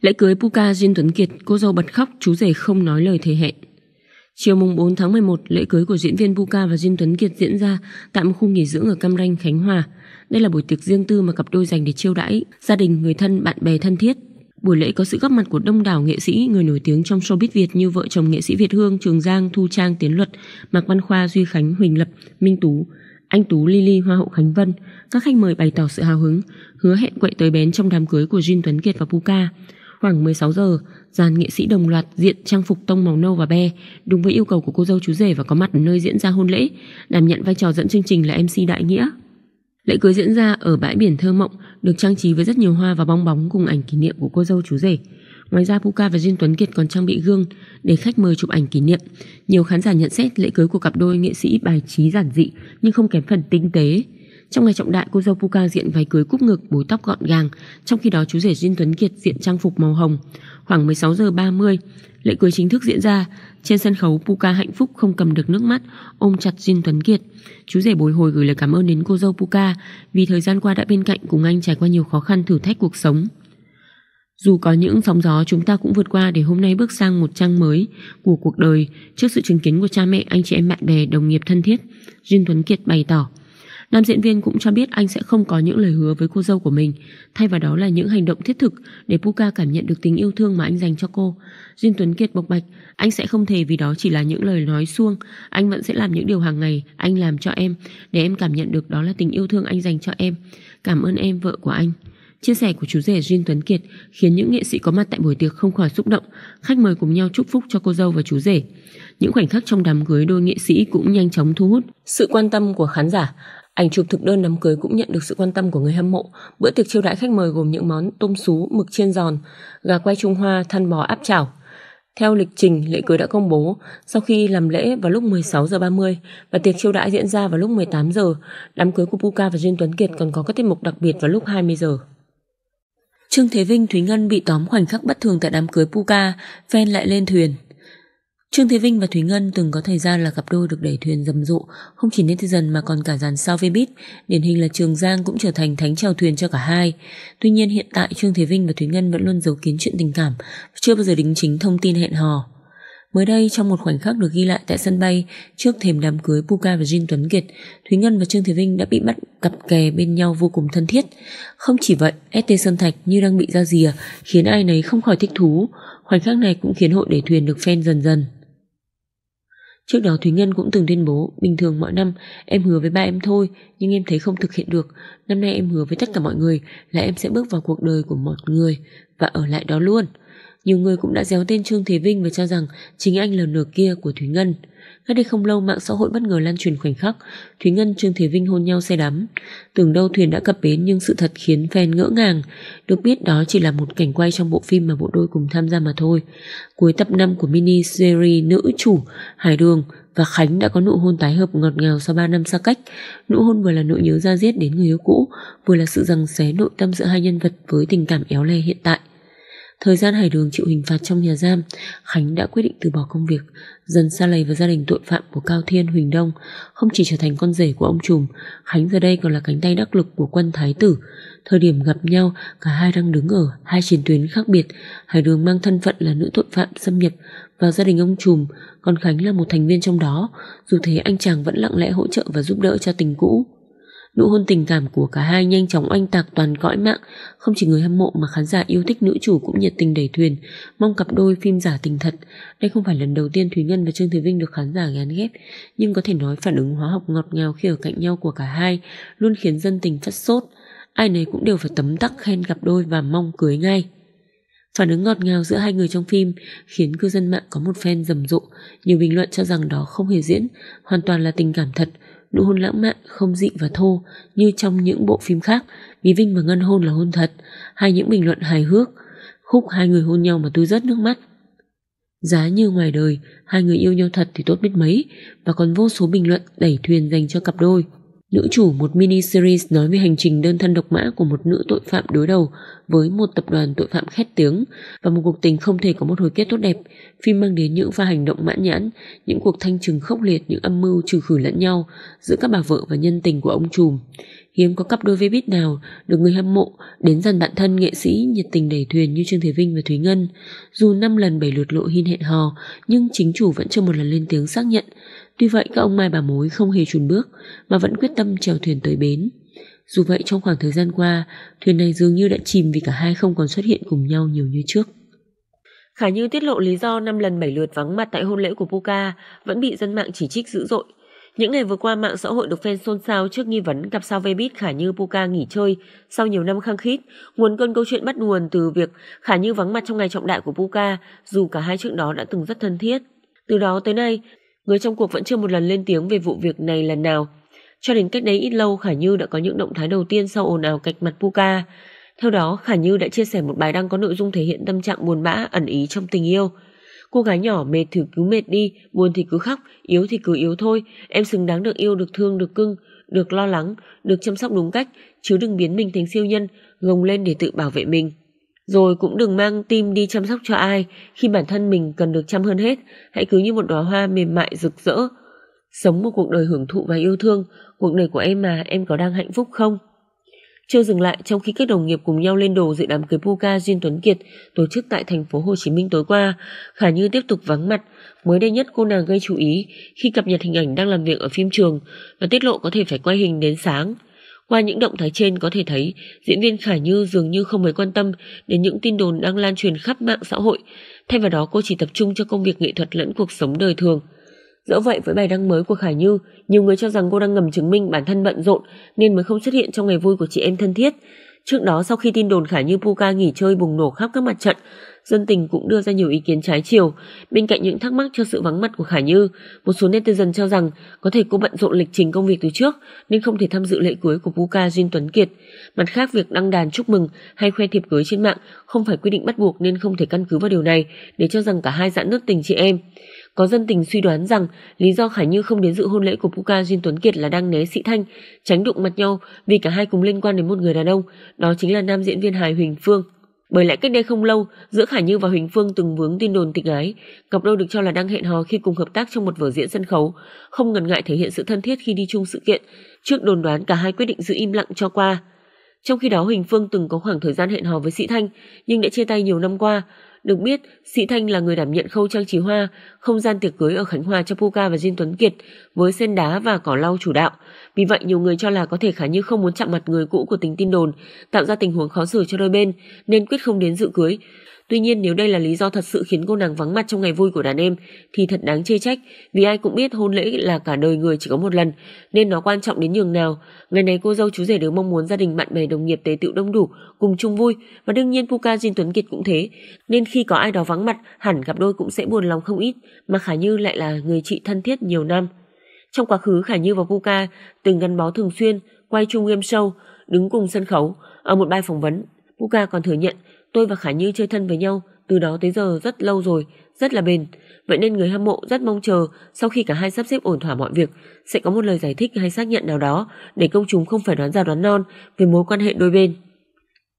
Lễ cưới Puka Duyên Tuấn Kiệt, cô dâu bật khóc, chú rể không nói lời thề hẹn. Chiều mùng 4 tháng 11, lễ cưới của diễn viên Puka và Duyên Tuấn Kiệt diễn ra tại một khu nghỉ dưỡng ở Cam Ranh, Khánh Hòa. Đây là buổi tiệc riêng tư mà cặp đôi dành để chiêu đãi gia đình, người thân, bạn bè thân thiết. Buổi lễ có sự góp mặt của đông đảo nghệ sĩ, người nổi tiếng trong showbiz Việt như vợ chồng nghệ sĩ Việt Hương, Trường Giang, Thu Trang, Tiến Luật, Mạc Văn Khoa, Duy Khánh, Huỳnh Lập, Minh Tú, anh Tú, Lily, Hoa hậu Khánh Vân. Các khách mời bày tỏ sự hào hứng, hứa hẹn quậy tới bén trong đám cưới của Jin Tuấn Kiệt và Puka. Khoảng 16 giờ, dàn nghệ sĩ đồng loạt diện trang phục tông màu nâu và be, đúng với yêu cầu của cô dâu chú rể và có mặt ở nơi diễn ra hôn lễ, đảm nhận vai trò dẫn chương trình là MC Đại Nghĩa. Lễ cưới diễn ra ở bãi biển thơ mộng, được trang trí với rất nhiều hoa và bong bóng cùng ảnh kỷ niệm của cô dâu chú rể. Ngoài ra Puka và Jin Tuấn Kiệt còn trang bị gương để khách mời chụp ảnh kỷ niệm. Nhiều khán giả nhận xét lễ cưới của cặp đôi nghệ sĩ bài trí giản dị nhưng không kém phần tinh tế. Trong ngày trọng đại, cô dâu Puka diện váy cưới cúp ngực, búi tóc gọn gàng, trong khi đó chú rể Jin Tuấn Kiệt diện trang phục màu hồng. Khoảng 16 giờ 30, lễ cưới chính thức diễn ra. Trên sân khấu, Puka hạnh phúc không cầm được nước mắt, ôm chặt Jin Tuấn Kiệt. Chú rể bồi hồi gửi lời cảm ơn đến cô dâu Puka vì thời gian qua đã bên cạnh cùng anh trải qua nhiều khó khăn thử thách cuộc sống. Dù có những sóng gió chúng ta cũng vượt qua để hôm nay bước sang một trang mới của cuộc đời trước sự chứng kiến của cha mẹ, anh chị em bạn bè, đồng nghiệp thân thiết. Jin Tuấn Kiệt bày tỏ Nam diễn viên cũng cho biết anh sẽ không có những lời hứa với cô dâu của mình, thay vào đó là những hành động thiết thực để Puka cảm nhận được tình yêu thương mà anh dành cho cô. Duyên Tuấn Kiệt bộc bạch, anh sẽ không thể vì đó chỉ là những lời nói suông, anh vẫn sẽ làm những điều hàng ngày anh làm cho em để em cảm nhận được đó là tình yêu thương anh dành cho em. Cảm ơn em vợ của anh. Chia sẻ của chú rể Jin Tuấn Kiệt khiến những nghệ sĩ có mặt tại buổi tiệc không khỏi xúc động, khách mời cùng nhau chúc phúc cho cô dâu và chú rể. Những khoảnh khắc trong đám cưới đôi nghệ sĩ cũng nhanh chóng thu hút sự quan tâm của khán giả. Ảnh chụp thực đơn đám cưới cũng nhận được sự quan tâm của người hâm mộ. Bữa tiệc chiêu đãi khách mời gồm những món tôm sú, mực chiên giòn, gà quay Trung Hoa, than bò áp chảo. Theo lịch trình, lễ cưới đã công bố sau khi làm lễ vào lúc 16 giờ 30 và tiệc chiêu đãi diễn ra vào lúc 18 giờ. Đám cưới của Puka và Duyên Tuấn Kiệt còn có các tiết mục đặc biệt vào lúc 20 giờ. Trương Thế Vinh Thúy Ngân bị tóm khoảnh khắc bất thường tại đám cưới Puka, fan lại lên thuyền. Trương Thế Vinh và Thúy Ngân từng có thời gian là cặp đôi được đẩy thuyền rầm rộ, không chỉ netizen mà còn cả dàn sao bít. điển hình là Trường Giang cũng trở thành thánh trèo thuyền cho cả hai. Tuy nhiên hiện tại Trương Thế Vinh và Thúy Ngân vẫn luôn giấu kín chuyện tình cảm, chưa bao giờ đính chính thông tin hẹn hò. Mới đây trong một khoảnh khắc được ghi lại tại sân bay trước thềm đám cưới Puka và Jin Tuấn Kiệt, Thúy Ngân và Trương Thế Vinh đã bị bắt cặp kè bên nhau vô cùng thân thiết. Không chỉ vậy, ST Sơn Thạch như đang bị ra rìa khiến ai nấy không khỏi thích thú. Khoảnh khắc này cũng khiến hội để thuyền được phen dần dần. Trước đó Thúy Ngân cũng từng tuyên bố Bình thường mọi năm em hứa với ba em thôi Nhưng em thấy không thực hiện được Năm nay em hứa với tất cả mọi người Là em sẽ bước vào cuộc đời của một người Và ở lại đó luôn nhiều người cũng đã déo tên Trương Thế Vinh và cho rằng chính anh là nửa kia của Thúy Ngân. Cách đây không lâu mạng xã hội bất ngờ lan truyền khoảnh khắc Thúy Ngân Trương Thế Vinh hôn nhau say đắm. Tưởng đâu thuyền đã cập bến nhưng sự thật khiến fan ngỡ ngàng. Được biết đó chỉ là một cảnh quay trong bộ phim mà bộ đôi cùng tham gia mà thôi. Cuối tập 5 của mini series Nữ Chủ, Hải Đường và Khánh đã có nụ hôn tái hợp ngọt ngào sau 3 năm xa cách. Nụ hôn vừa là nỗi nhớ ra giết đến người yêu cũ, vừa là sự rằng xé nội tâm giữa hai nhân vật với tình cảm éo le hiện tại. Thời gian Hải Đường chịu hình phạt trong nhà giam, Khánh đã quyết định từ bỏ công việc, dần xa lầy vào gia đình tội phạm của Cao Thiên Huỳnh Đông. Không chỉ trở thành con rể của ông trùm, Khánh giờ đây còn là cánh tay đắc lực của quân thái tử. Thời điểm gặp nhau, cả hai đang đứng ở hai chiến tuyến khác biệt. Hải Đường mang thân phận là nữ tội phạm xâm nhập vào gia đình ông trùm, còn Khánh là một thành viên trong đó. Dù thế anh chàng vẫn lặng lẽ hỗ trợ và giúp đỡ cho tình cũ. Nụ hôn tình cảm của cả hai nhanh chóng oanh tạc toàn cõi mạng, không chỉ người hâm mộ mà khán giả yêu thích nữ chủ cũng nhiệt tình đẩy thuyền, mong cặp đôi phim giả tình thật. Đây không phải lần đầu tiên Thúy Ngân và Trương Thế Vinh được khán giả gán ghép, nhưng có thể nói phản ứng hóa học ngọt ngào khi ở cạnh nhau của cả hai luôn khiến dân tình phát sốt. Ai nấy cũng đều phải tấm tắc khen cặp đôi và mong cưới ngay. Phản ứng ngọt ngào giữa hai người trong phim khiến cư dân mạng có một phen rầm rộ, nhiều bình luận cho rằng đó không hề diễn, hoàn toàn là tình cảm thật, nụ hôn lãng mạn, không dị và thô như trong những bộ phim khác vì Vinh và Ngân hôn là hôn thật hay những bình luận hài hước khúc hai người hôn nhau mà tôi rất nước mắt Giá như ngoài đời hai người yêu nhau thật thì tốt biết mấy và còn vô số bình luận đẩy thuyền dành cho cặp đôi Nữ chủ một mini-series nói về hành trình đơn thân độc mã của một nữ tội phạm đối đầu với một tập đoàn tội phạm khét tiếng và một cuộc tình không thể có một hồi kết tốt đẹp. Phim mang đến những pha hành động mãn nhãn, những cuộc thanh trừng khốc liệt, những âm mưu trừ khử lẫn nhau giữa các bà vợ và nhân tình của ông trùm hiếm có cặp đôi vê bít nào được người hâm mộ đến dần bạn thân nghệ sĩ nhiệt tình đẩy thuyền như Trương Thế Vinh và Thúy Ngân. Dù năm lần bảy lượt lộ hin hẹn hò, nhưng chính chủ vẫn chưa một lần lên tiếng xác nhận. Tuy vậy các ông mai bà mối không hề chùn bước mà vẫn quyết tâm trèo thuyền tới bến. Dù vậy trong khoảng thời gian qua, thuyền này dường như đã chìm vì cả hai không còn xuất hiện cùng nhau nhiều như trước. Khả Như tiết lộ lý do 5 lần 7 lượt vắng mặt tại hôn lễ của Puka vẫn bị dân mạng chỉ trích dữ dội. Những ngày vừa qua mạng xã hội được fan xôn xao trước nghi vấn cặp sao Vbiz Khả Như Puka nghỉ chơi sau nhiều năm khăng khít. Nguồn cơn câu chuyện bắt nguồn từ việc Khả Như vắng mặt trong ngày trọng đại của Puka dù cả hai trước đó đã từng rất thân thiết. Từ đó tới nay, người trong cuộc vẫn chưa một lần lên tiếng về vụ việc này lần nào. Cho đến cách đấy ít lâu Khả Như đã có những động thái đầu tiên sau ồn ào cạch mặt Puka. Theo đó, Khả Như đã chia sẻ một bài đăng có nội dung thể hiện tâm trạng buồn bã ẩn ý trong tình yêu – Cô gái nhỏ mệt thì cứ mệt đi, buồn thì cứ khóc, yếu thì cứ yếu thôi. Em xứng đáng được yêu, được thương, được cưng, được lo lắng, được chăm sóc đúng cách, chứ đừng biến mình thành siêu nhân, gồng lên để tự bảo vệ mình. Rồi cũng đừng mang tim đi chăm sóc cho ai, khi bản thân mình cần được chăm hơn hết, hãy cứ như một đóa hoa mềm mại rực rỡ. Sống một cuộc đời hưởng thụ và yêu thương, cuộc đời của em mà em có đang hạnh phúc không? Chưa dừng lại, trong khi các đồng nghiệp cùng nhau lên đồ dự đám cưới Puka Duyên Tuấn Kiệt tổ chức tại thành phố Hồ Chí Minh tối qua, Khả Như tiếp tục vắng mặt. Mới đây nhất cô nàng gây chú ý khi cập nhật hình ảnh đang làm việc ở phim trường và tiết lộ có thể phải quay hình đến sáng. Qua những động thái trên có thể thấy diễn viên Khả Như dường như không mấy quan tâm đến những tin đồn đang lan truyền khắp mạng xã hội. Thay vào đó cô chỉ tập trung cho công việc nghệ thuật lẫn cuộc sống đời thường – Dẫu vậy với bài đăng mới của Khải Như, nhiều người cho rằng cô đang ngầm chứng minh bản thân bận rộn nên mới không xuất hiện trong ngày vui của chị em thân thiết. Trước đó sau khi tin đồn Khải Như Puka nghỉ chơi bùng nổ khắp các mặt trận, dân tình cũng đưa ra nhiều ý kiến trái chiều. Bên cạnh những thắc mắc cho sự vắng mặt của Khải Như, một số netizen cho rằng có thể cô bận rộn lịch trình công việc từ trước nên không thể tham dự lễ cưới của Puka Jin Tuấn Kiệt. Mặt khác, việc đăng đàn chúc mừng hay khoe thiệp cưới trên mạng không phải quy định bắt buộc nên không thể căn cứ vào điều này để cho rằng cả hai giãn nứt tình chị em. Có dân tình suy đoán rằng lý do Khải Như không đến dự hôn lễ của Puka Jin Tuấn Kiệt là đang né sĩ thanh, tránh đụng mặt nhau vì cả hai cùng liên quan đến một người đàn ông, đó chính là nam diễn viên hài Huỳnh Phương. Bởi lẽ cách đây không lâu, giữa Khải Như và Huỳnh Phương từng vướng tin đồn tình ái, cặp đôi được cho là đang hẹn hò khi cùng hợp tác trong một vở diễn sân khấu, không ngần ngại thể hiện sự thân thiết khi đi chung sự kiện. Trước đồn đoán cả hai quyết định giữ im lặng cho qua. Trong khi đó Huỳnh Phương từng có khoảng thời gian hẹn hò với Sĩ Thanh, nhưng đã chia tay nhiều năm qua. Được biết, Sĩ Thanh là người đảm nhận khâu trang trí hoa, không gian tiệc cưới ở Khánh Hòa cho Puka và Diên Tuấn Kiệt với sen đá và cỏ lau chủ đạo. Vì vậy, nhiều người cho là có thể khá như không muốn chạm mặt người cũ của tính tin đồn, tạo ra tình huống khó xử cho đôi bên, nên quyết không đến dự cưới. Tuy nhiên nếu đây là lý do thật sự khiến cô nàng vắng mặt trong ngày vui của đàn em thì thật đáng chê trách vì ai cũng biết hôn lễ là cả đời người chỉ có một lần nên nó quan trọng đến nhường nào. Ngày này cô dâu chú rể đều mong muốn gia đình bạn bè đồng nghiệp tế tựu đông đủ cùng chung vui và đương nhiên Puka Jin Tuấn Kiệt cũng thế nên khi có ai đó vắng mặt hẳn gặp đôi cũng sẽ buồn lòng không ít mà Khả Như lại là người chị thân thiết nhiều năm. Trong quá khứ Khả Như và Puka từng gắn bó thường xuyên, quay chung game show, đứng cùng sân khấu. Ở một bài phỏng vấn, Puka còn thừa nhận Tôi và Khả Như chơi thân với nhau từ đó tới giờ rất lâu rồi, rất là bền. Vậy nên người hâm mộ rất mong chờ sau khi cả hai sắp xếp ổn thỏa mọi việc sẽ có một lời giải thích hay xác nhận nào đó để công chúng không phải đoán ra đoán non về mối quan hệ đôi bên.